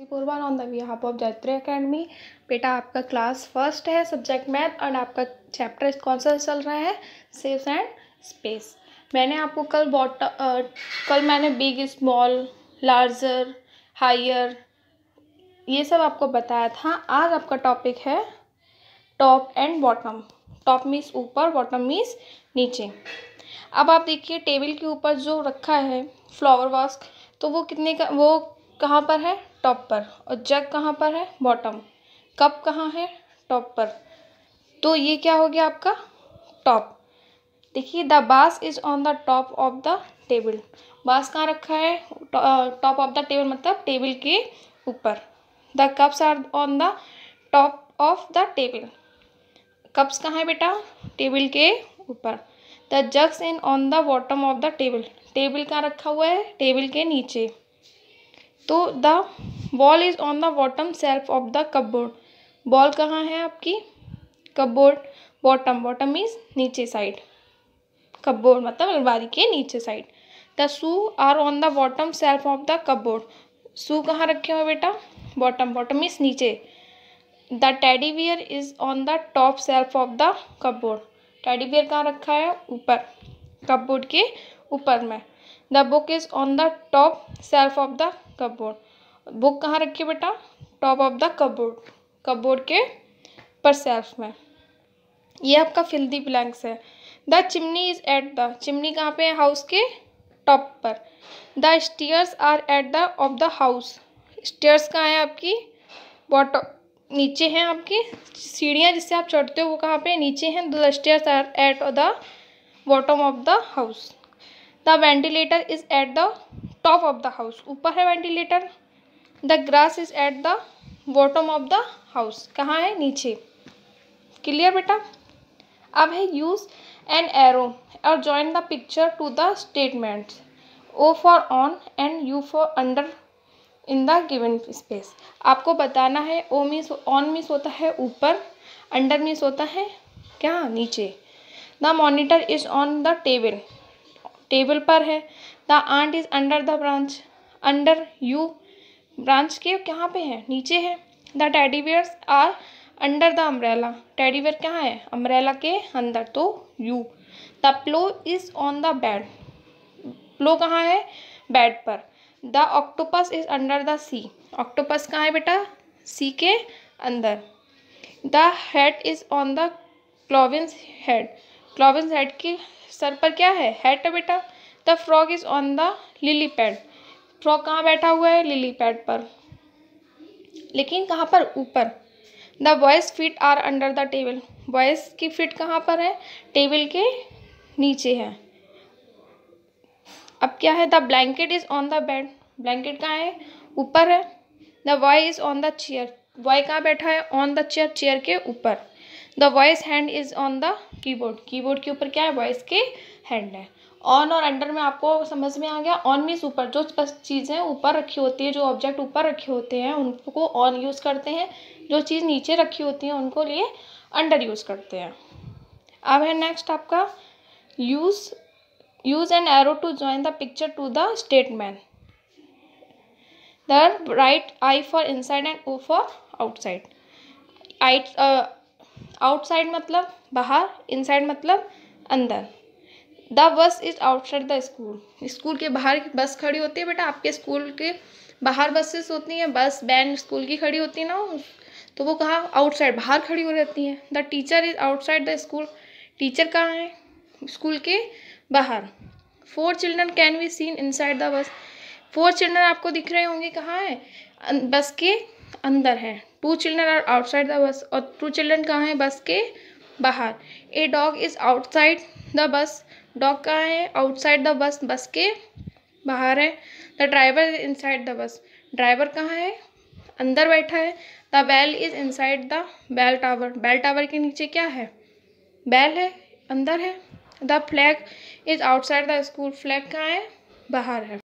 सिपोरवाल on the half of जैत्रे academy बेटा आपका क्लास फर्स्ट है सब्जेक्ट मैथ और आपका चैप्टर कौन सा चल रहा है सेप्स एंड स्पेस मैंने आपको कल बॉट कल मैंने बिग स्मॉल लार्जर हायर ये सब आपको बताया था आज आपका टॉपिक है top and bottom top means ऊपर बॉटम मीन्स नीचे अब आप देखिए टेबल के ऊपर जो रखा है फ्लावर वास्क तो वो कितने का वो कहाँ पर है टॉप पर और जग कहाँ पर है बॉटम कप कहाँ है टॉप पर तो ये क्या हो गया आपका टॉप देखिए the vase is on the top of the table vase कहाँ रखा है टॉप ऑफ द टेबल मतलब टेबल के ऊपर the cups are on the top of the table cups कहाँ है बेटा टेबल के ऊपर the jugs in on the bottom of the table table कहाँ रखा हुआ है टेबल के नीचे तो the ball is on the bottom shelf of the cupboard ball कहाँ है आपकी कपबोर्ड बॉटम बॉटम इज नीचे साइड कपबोर्ड मतलब अलमारी के नीचे side the shoe are on the bottom shelf of the cupboard shoe कहाँ रखे हुए बेटा बॉटम बॉटम इज नीचे the teddy bear is on the top shelf of the cupboard teddy bear कहाँ रखा है ऊपर कपबोर्ड के ऊपर में the book is on the top shelf of the cupboard book कहाँ रखी बेटा top of the cupboard cupboard के पर सेल्फ में ये आपका फिल्दी ब्लैंक्स है the chimney is at the chimney कहाँ पे है हाउस के टॉप पर the stairs are at the of the house stairs कहाँ है आपकी बॉटम नीचे हैं आपकी सीढ़ियाँ जिससे आप चढ़ते हो वो कहाँ पे नीचे हैं the stairs are at the bottom of the house the ventilator is at the top of the house ऊपर है ventilator the grass is at the bottom of the house कहाँ है नीचे क्लियर बेटा अब है यूज़ एन एरो और join the picture to the statement O for on and U for under in the given space आपको बताना है ओ मीस ऑन मीस होता है ऊपर अंडर मीस होता है क्या नीचे the monitor is on the table table पर है the ant is under the branch under U branch के कहाँ पे है नीचे है the teddy bears are under the umbrella teddy bear कहाँ है अम्ब्रेला के अंदर तो U the pillow is on the bed pillow कहाँ है बेड पर the octopus is under the sea octopus कहाँ है बेटा सी के अंदर the head is on the clown's head clown's head के सर पर क्या है हेड है बेटा the frog is on the lily pad frog कहाँ बैठा हुआ है लिली पैड पर लेकिन कहाँ पर ऊपर the boy's feet are under the table boy's की फिट कहाँ पर है टेबल के नीचे है अब क्या है the blanket is on the bed blanket कहाँ है ऊपर है the boy is on the chair boy कहाँ बैठा है ऑन द चेयर चेयर के ऊपर the boy's hand is on the keyboard keyboard के ऊपर क्या है बॉयज के हैंड है ऑन और अंडर में आपको समझ में आ गया ऑन मीन्स ऊपर जो चीज़ें ऊपर रखी होती है जो ऑब्जेक्ट ऊपर रखे होते हैं उनको ऑन यूज़ करते हैं जो चीज़ नीचे रखी होती है उनको लिए अंडर यूज़ करते हैं अब है नेक्स्ट आपका use use an arrow to join the picture to the statement the write I for inside and O for outside outside मतलब बाहर इनसाइड मतलब अंदर the bus is outside the school school के बाहर बस खड़ी होती है बेटा आपके स्कूल के बाहर बसेस होती हैं बस बैन स्कूल की खड़ी होती है ना तो वो कहाँ आउटसाइड बाहर खड़ी हो रहती हैं the teacher is outside the school teacher कहाँ है स्कूल के बाहर four children can be seen inside the bus four children आपको दिख रहे होंगे कहाँ है अं- बस के अंदर है two children are outside the bus और टू चिल्ड्रन कहाँ हैं बस के बाहर a dog is outside the bus dog कहाँ है आउटसाइड द बस बस के बाहर है the driver is inside the bus driver कहाँ है अंदर बैठा है the bell is inside the bell tower bell tower के नीचे क्या है बैल है अंदर है the flag is outside the school flag कहाँ है बाहर है